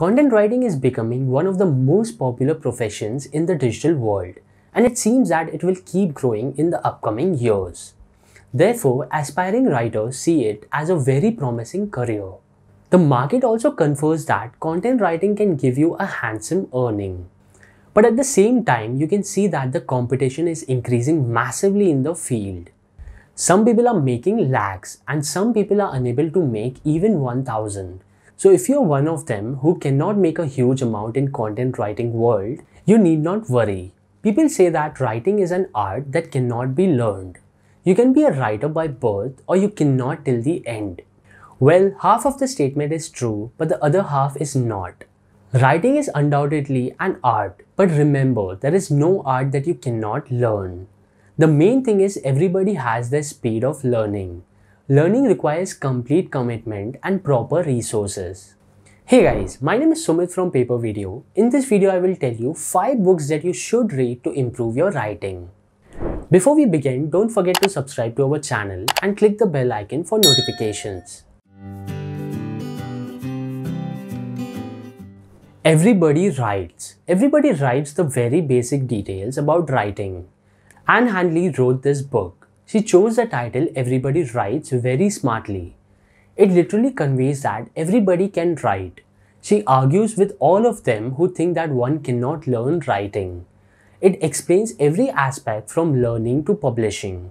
Content writing is becoming one of the most popular professions in the digital world, and it seems that it will keep growing in the upcoming years. Therefore, aspiring writers see it as a very promising career. The market also confers that content writing can give you a handsome earning. But at the same time, you can see that the competition is increasing massively in the field. Some people are making lakhs and some people are unable to make even 1000. So if you're one of them who cannot make a huge amount in content writing world, you need not worry. People say that writing is an art that cannot be learned. You can be a writer by birth or you cannot till the end. Well, half of the statement is true, but the other half is not. Writing is undoubtedly an art, but remember, there is no art that you cannot learn. The main thing is everybody has their speed of learning. Learning requires complete commitment and proper resources. Hey guys, my name is Sumit from Paper Video. In this video, I will tell you 5 books that you should read to improve your writing. Before we begin, don't forget to subscribe to our channel and click the bell icon for notifications. Everybody writes. Everybody writes the very basic details about writing. Anne Hanley wrote this book. She chose the title Everybody Writes very smartly. It literally conveys that everybody can write. She argues with all of them who think that one cannot learn writing. It explains every aspect from learning to publishing.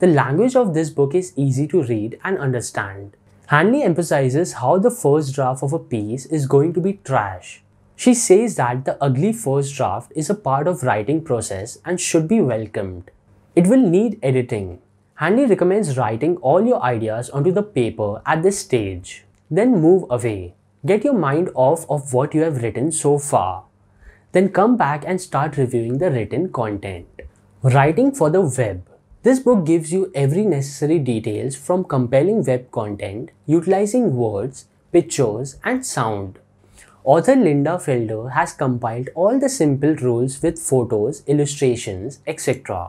The language of this book is easy to read and understand. Hanley emphasizes how the first draft of a piece is going to be trash. She says that the ugly first draft is a part of writing process and should be welcomed. It will need editing. Handy recommends writing all your ideas onto the paper at this stage. Then move away. Get your mind off of what you have written so far. Then come back and start reviewing the written content. Writing for the web. This book gives you every necessary details from compelling web content, utilizing words, pictures, and sound. Author Linda Felder has compiled all the simple rules with photos, illustrations, etc.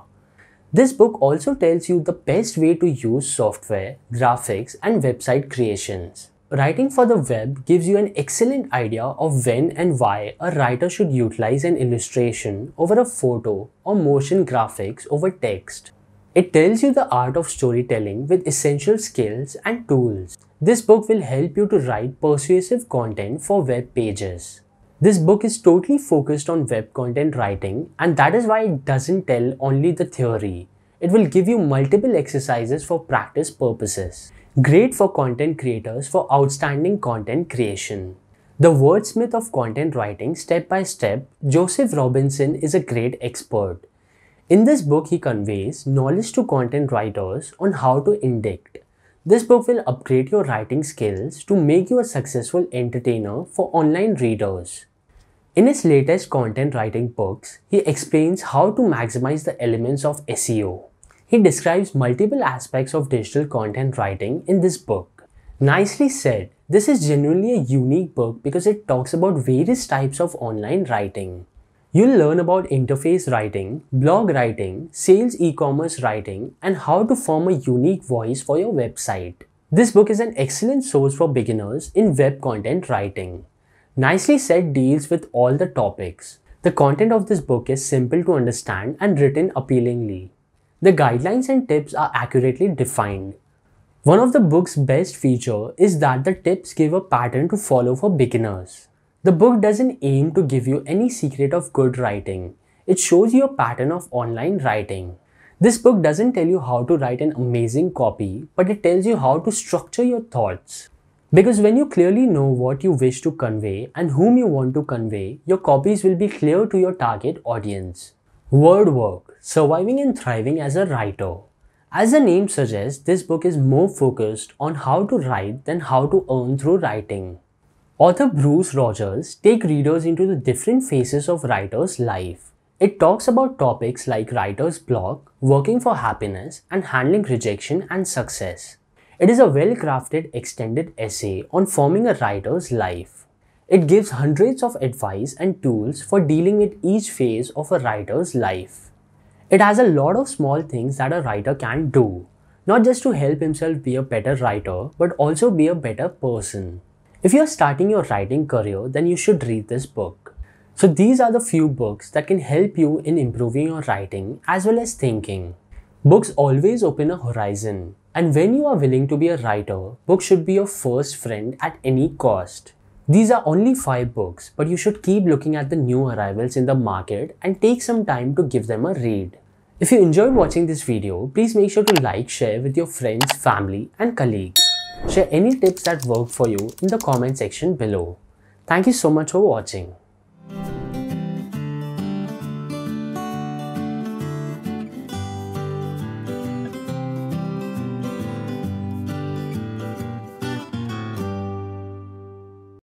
This book also tells you the best way to use software, graphics and website creations. Writing for the web gives you an excellent idea of when and why a writer should utilize an illustration over a photo or motion graphics over text. It tells you the art of storytelling with essential skills and tools. This book will help you to write persuasive content for web pages. This book is totally focused on web content writing and that is why it doesn't tell only the theory. It will give you multiple exercises for practice purposes. Great for content creators for outstanding content creation. The wordsmith of content writing step by step, Joseph Robinson is a great expert. In this book, he conveys knowledge to content writers on how to indict. This book will upgrade your writing skills to make you a successful entertainer for online readers. In his latest content writing books, he explains how to maximize the elements of SEO. He describes multiple aspects of digital content writing in this book. Nicely said, this is genuinely a unique book because it talks about various types of online writing. You'll learn about interface writing, blog writing, sales e-commerce writing, and how to form a unique voice for your website. This book is an excellent source for beginners in web content writing. Nicely Said deals with all the topics. The content of this book is simple to understand and written appealingly. The guidelines and tips are accurately defined. One of the book's best feature is that the tips give a pattern to follow for beginners. The book doesn't aim to give you any secret of good writing. It shows you a pattern of online writing. This book doesn't tell you how to write an amazing copy, but it tells you how to structure your thoughts. Because when you clearly know what you wish to convey and whom you want to convey, your copies will be clear to your target audience. Word Work Surviving and Thriving as a Writer. As the name suggests, this book is more focused on how to write than how to earn through writing. Author Bruce Rogers take readers into the different phases of writer's life. It talks about topics like writer's block, working for happiness, and handling rejection and success. It is a well-crafted extended essay on forming a writer's life. It gives hundreds of advice and tools for dealing with each phase of a writer's life. It has a lot of small things that a writer can do, not just to help himself be a better writer, but also be a better person. If you are starting your writing career, then you should read this book. So these are the few books that can help you in improving your writing as well as thinking. Books always open a horizon. And when you are willing to be a writer, books should be your first friend at any cost. These are only 5 books, but you should keep looking at the new arrivals in the market and take some time to give them a read. If you enjoyed watching this video, please make sure to like, share with your friends, family and colleagues. Share any tips that work for you in the comment section below. Thank you so much for watching.